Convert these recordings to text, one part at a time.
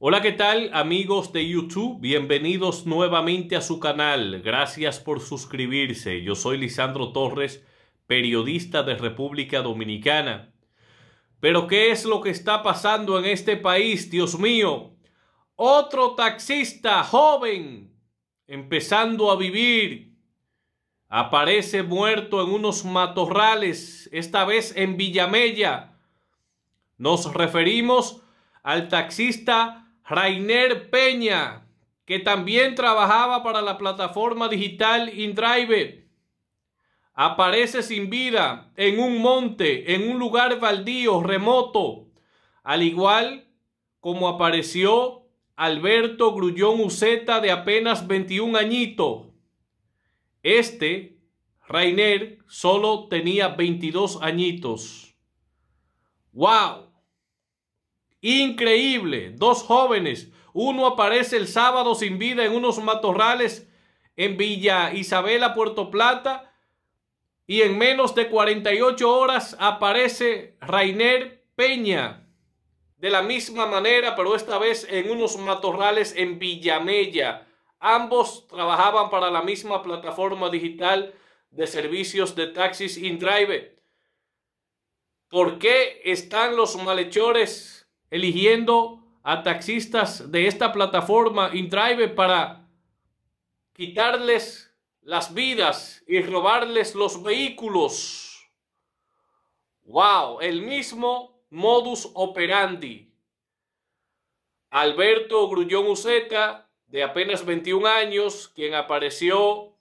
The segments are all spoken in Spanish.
Hola, ¿qué tal amigos de YouTube? Bienvenidos nuevamente a su canal. Gracias por suscribirse. Yo soy Lisandro Torres, periodista de República Dominicana. Pero ¿qué es lo que está pasando en este país, Dios mío? Otro taxista joven, empezando a vivir, aparece muerto en unos matorrales, esta vez en Villamella. Nos referimos al taxista Rainer Peña, que también trabajaba para la plataforma digital InDrive, aparece sin vida en un monte, en un lugar baldío, remoto, al igual como apareció Alberto Grullón Uceta de apenas 21 añitos. Este, Rainer, solo tenía 22 añitos. ¡Wow! Increíble. Dos jóvenes. Uno aparece el sábado sin vida en unos matorrales en Villa Isabela, Puerto Plata. Y en menos de 48 horas aparece Rainer Peña. De la misma manera, pero esta vez en unos matorrales en Villamella. Ambos trabajaban para la misma plataforma digital de servicios de taxis InDrive. ¿Por qué están los malhechores eligiendo a taxistas de esta plataforma InDrive para quitarles las vidas y robarles los vehículos. ¡Wow! El mismo modus operandi. Alberto Grullón Useca de apenas 21 años, quien apareció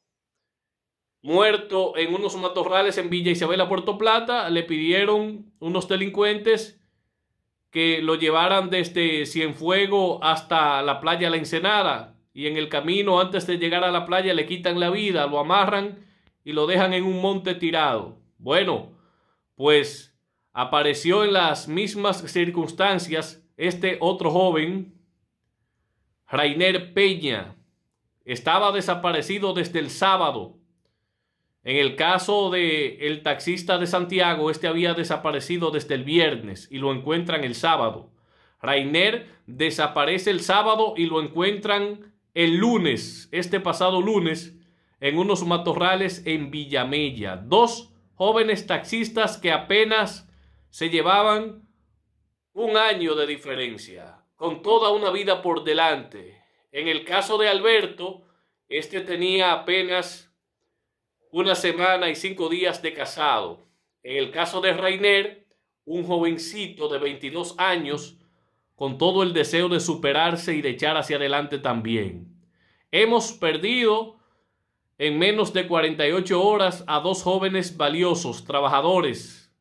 muerto en unos matorrales en Villa Isabela, Puerto Plata, le pidieron unos delincuentes que lo llevaran desde Cienfuego hasta la playa La Ensenada y en el camino antes de llegar a la playa le quitan la vida, lo amarran y lo dejan en un monte tirado. Bueno, pues apareció en las mismas circunstancias este otro joven, Rainer Peña. Estaba desaparecido desde el sábado en el caso de el taxista de Santiago, este había desaparecido desde el viernes y lo encuentran el sábado. Rainer desaparece el sábado y lo encuentran el lunes, este pasado lunes, en unos matorrales en Villamella. Dos jóvenes taxistas que apenas se llevaban un año de diferencia, con toda una vida por delante. En el caso de Alberto, este tenía apenas una semana y cinco días de casado. En el caso de Reiner, un jovencito de 22 años con todo el deseo de superarse y de echar hacia adelante también. Hemos perdido en menos de 48 horas a dos jóvenes valiosos, trabajadores.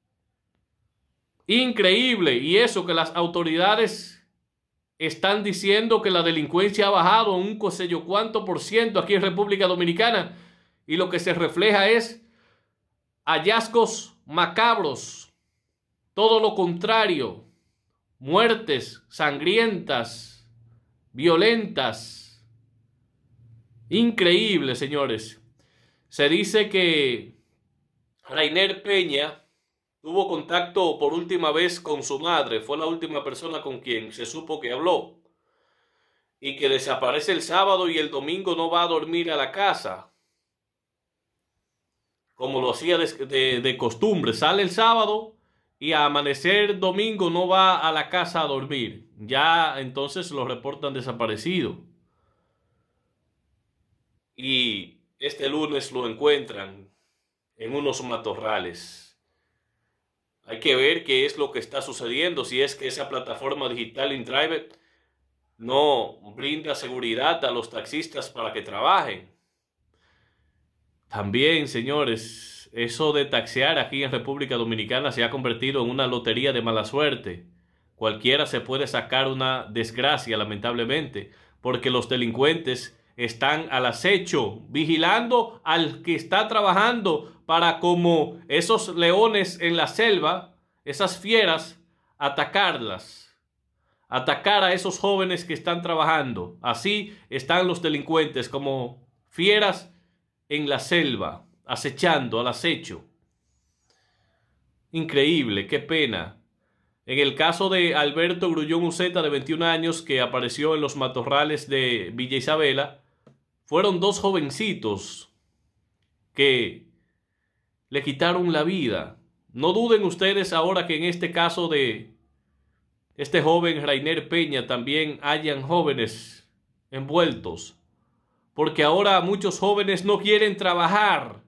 Increíble. Y eso que las autoridades están diciendo que la delincuencia ha bajado un cosello cuánto por ciento aquí en República Dominicana y lo que se refleja es hallazgos macabros, todo lo contrario, muertes sangrientas, violentas. increíbles, señores. Se dice que Rainer Peña tuvo contacto por última vez con su madre, fue la última persona con quien se supo que habló, y que desaparece el sábado y el domingo no va a dormir a la casa, como lo hacía de, costumbre. Sale el sábado y a amanecer domingo no va a la casa a dormir. Ya entonces lo reportan desaparecido. Y este lunes lo encuentran en unos matorrales. Hay que ver qué es lo que está sucediendo, si es que esa plataforma digital InDrive no brinda seguridad a los taxistas para que trabajen. También, señores, eso de taxear aquí en República Dominicana se ha convertido en una lotería de mala suerte. Cualquiera se puede sacar una desgracia, lamentablemente, porque los delincuentes están al acecho, vigilando al que está trabajando para como esos leones en la selva, esas fieras, atacarlas, atacar a esos jóvenes que están trabajando. Así están los delincuentes como fieras en la selva, acechando al acecho. Increíble, qué pena. En el caso de Alberto Grullón Uceta, de 21 años, que apareció en los matorrales de Villa Isabela, fueron dos jovencitos que le quitaron la vida. No duden ustedes ahora que en este caso de este joven Rainer Peña también hayan jóvenes envueltos porque ahora muchos jóvenes no quieren trabajar.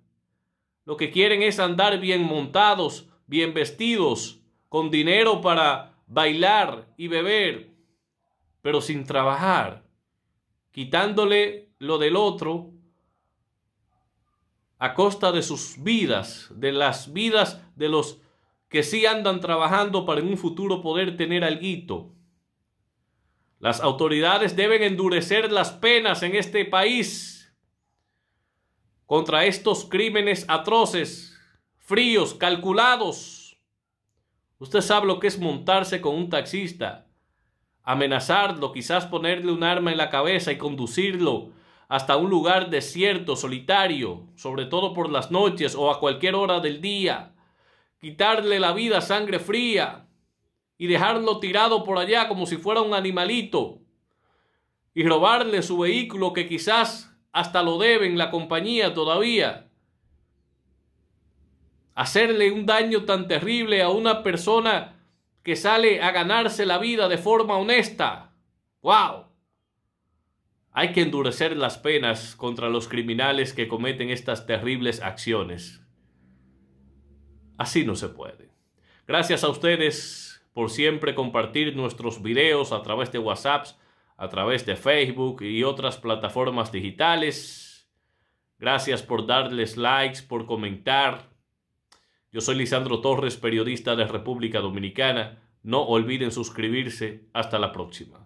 Lo que quieren es andar bien montados, bien vestidos, con dinero para bailar y beber, pero sin trabajar, quitándole lo del otro a costa de sus vidas, de las vidas de los que sí andan trabajando para en un futuro poder tener algo, las autoridades deben endurecer las penas en este país contra estos crímenes atroces, fríos, calculados. Usted sabe lo que es montarse con un taxista, amenazarlo, quizás ponerle un arma en la cabeza y conducirlo hasta un lugar desierto, solitario, sobre todo por las noches o a cualquier hora del día, quitarle la vida a sangre fría y dejarlo tirado por allá como si fuera un animalito y robarle su vehículo que quizás hasta lo en la compañía todavía. Hacerle un daño tan terrible a una persona que sale a ganarse la vida de forma honesta. ¡Wow! Hay que endurecer las penas contra los criminales que cometen estas terribles acciones. Así no se puede. Gracias a ustedes por siempre compartir nuestros videos a través de WhatsApp, a través de Facebook y otras plataformas digitales. Gracias por darles likes, por comentar. Yo soy Lisandro Torres, periodista de República Dominicana. No olviden suscribirse. Hasta la próxima.